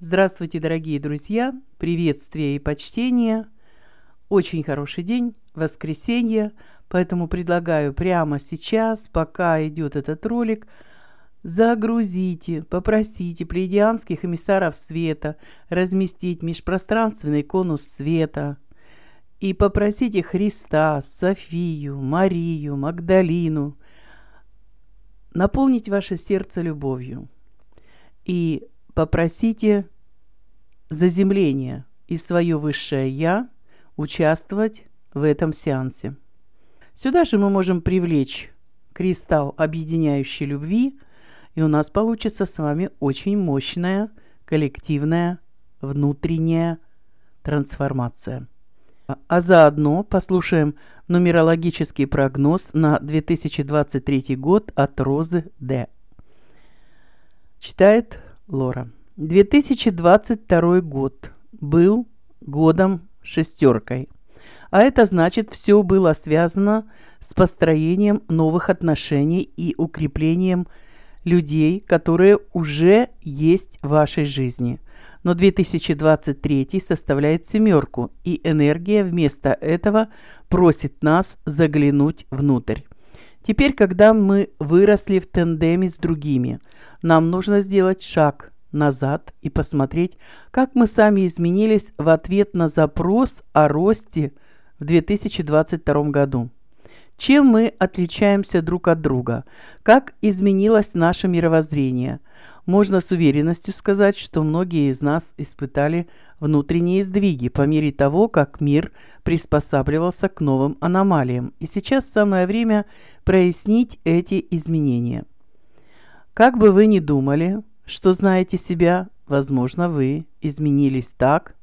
Здравствуйте, дорогие друзья! Приветствие и почтение! Очень хороший день, воскресенье, поэтому предлагаю прямо сейчас, пока идет этот ролик, загрузите, попросите плеядианских эмиссаров света разместить межпространственный конус света и попросите Христа, Софию, Марию, Магдалину – наполнить ваше сердце любовью. И Попросите заземление и свое высшее «я» участвовать в этом сеансе. Сюда же мы можем привлечь кристалл объединяющей любви, и у нас получится с вами очень мощная коллективная внутренняя трансформация. А заодно послушаем нумерологический прогноз на 2023 год от Розы Д. Читает Лора. 2022 год был годом шестеркой. А это значит, все было связано с построением новых отношений и укреплением людей, которые уже есть в вашей жизни. Но 2023 составляет семерку, и энергия вместо этого просит нас заглянуть внутрь. Теперь, когда мы выросли в тандеме с другими, нам нужно сделать шаг назад и посмотреть, как мы сами изменились в ответ на запрос о росте в 2022 году. Чем мы отличаемся друг от друга? Как изменилось наше мировоззрение? Можно с уверенностью сказать, что многие из нас испытали внутренние сдвиги по мере того, как мир приспосабливался к новым аномалиям, и сейчас самое время прояснить эти изменения. Как бы вы ни думали, что знаете себя, возможно, вы изменились так,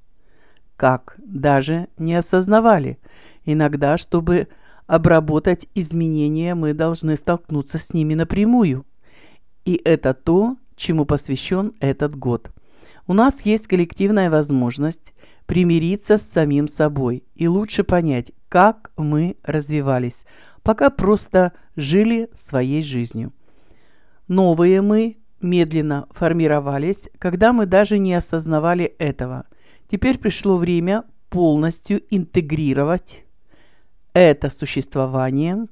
как даже не осознавали. Иногда, чтобы обработать изменения, мы должны столкнуться с ними напрямую. И это то, чему посвящен этот год. У нас есть коллективная возможность примириться с самим собой и лучше понять, как мы развивались, пока просто жили своей жизнью. Новые мы медленно формировались, когда мы даже не осознавали этого. Теперь пришло время полностью интегрировать это существование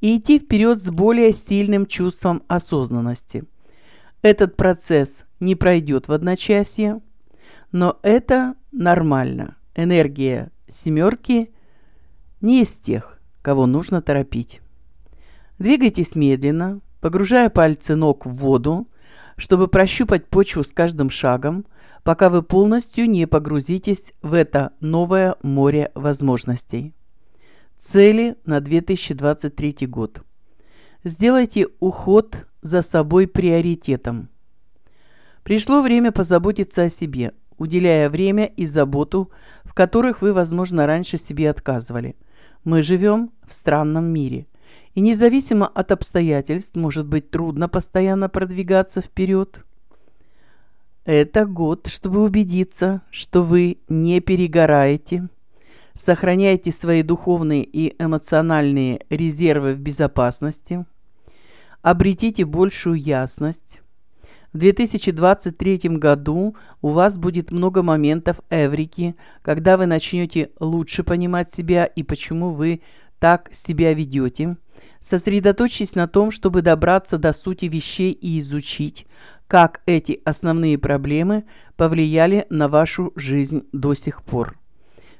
и идти вперед с более сильным чувством осознанности – этот процесс не пройдет в одночасье, но это нормально. Энергия семерки не из тех, кого нужно торопить. Двигайтесь медленно, погружая пальцы ног в воду, чтобы прощупать почву с каждым шагом, пока вы полностью не погрузитесь в это новое море возможностей. Цели на 2023 год. Сделайте уход за собой приоритетом. Пришло время позаботиться о себе, уделяя время и заботу, в которых вы, возможно, раньше себе отказывали. Мы живем в странном мире – и независимо от обстоятельств может быть трудно постоянно продвигаться вперед. Это год, чтобы убедиться, что вы не перегораете, сохраняете свои духовные и эмоциональные резервы в безопасности – обретите большую ясность. В 2023 году у вас будет много моментов эврики, когда вы начнете лучше понимать себя и почему вы так себя ведете. Сосредоточьтесь на том, чтобы добраться до сути вещей и изучить, как эти основные проблемы повлияли на вашу жизнь до сих пор.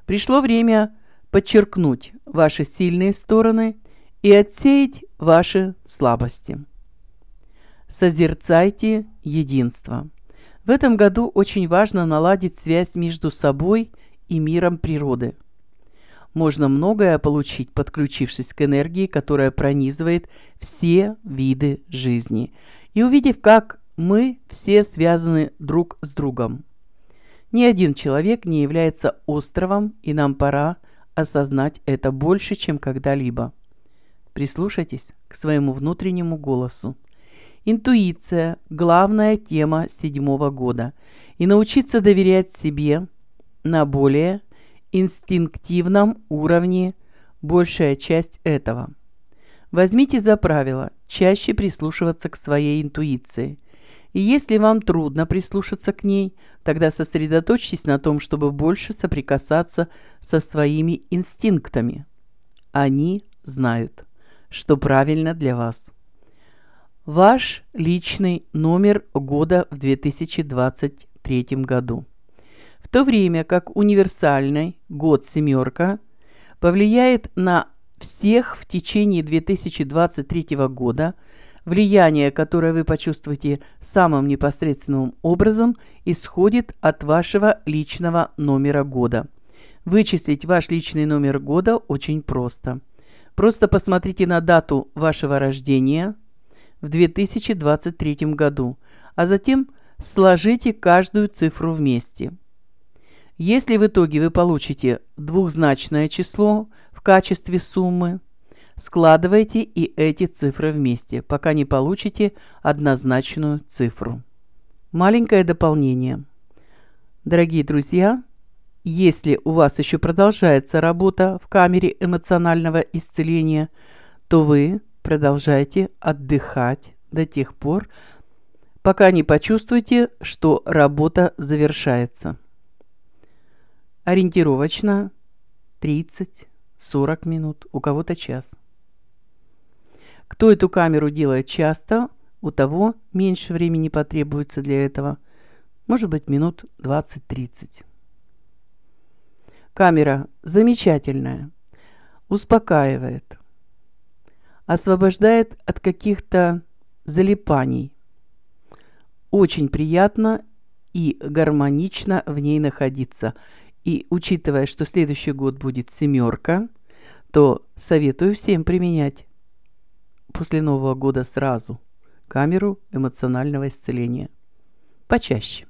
Пришло время подчеркнуть ваши сильные стороны и отсеять ваши слабости. Созерцайте единство. В этом году очень важно наладить связь между собой и миром природы. Можно многое получить, подключившись к энергии, которая пронизывает все виды жизни, и увидев, как мы все связаны друг с другом. Ни один человек не является островом, и нам пора осознать это больше, чем когда-либо. Прислушайтесь к своему внутреннему голосу. Интуиция – главная тема седьмого года. И научиться доверять себе на более инстинктивном уровне большая часть этого. Возьмите за правило чаще прислушиваться к своей интуиции. И если вам трудно прислушаться к ней, тогда сосредоточьтесь на том, чтобы больше соприкасаться со своими инстинктами. Они знают что правильно для вас. Ваш личный номер года в 2023 году. В то время как универсальный год «семерка» повлияет на всех в течение 2023 года, влияние, которое вы почувствуете самым непосредственным образом, исходит от вашего личного номера года. Вычислить ваш личный номер года очень просто – Просто посмотрите на дату вашего рождения в 2023 году, а затем сложите каждую цифру вместе. Если в итоге вы получите двухзначное число в качестве суммы, складывайте и эти цифры вместе, пока не получите однозначную цифру. Маленькое дополнение. Дорогие друзья, если у вас еще продолжается работа в камере эмоционального исцеления, то вы продолжайте отдыхать до тех пор, пока не почувствуете, что работа завершается. Ориентировочно 30-40 минут, у кого-то час. Кто эту камеру делает часто, у того меньше времени потребуется для этого, может быть минут 20-30. Камера замечательная, успокаивает, освобождает от каких-то залипаний. Очень приятно и гармонично в ней находиться. И учитывая, что следующий год будет семерка, то советую всем применять после Нового года сразу камеру эмоционального исцеления. Почаще.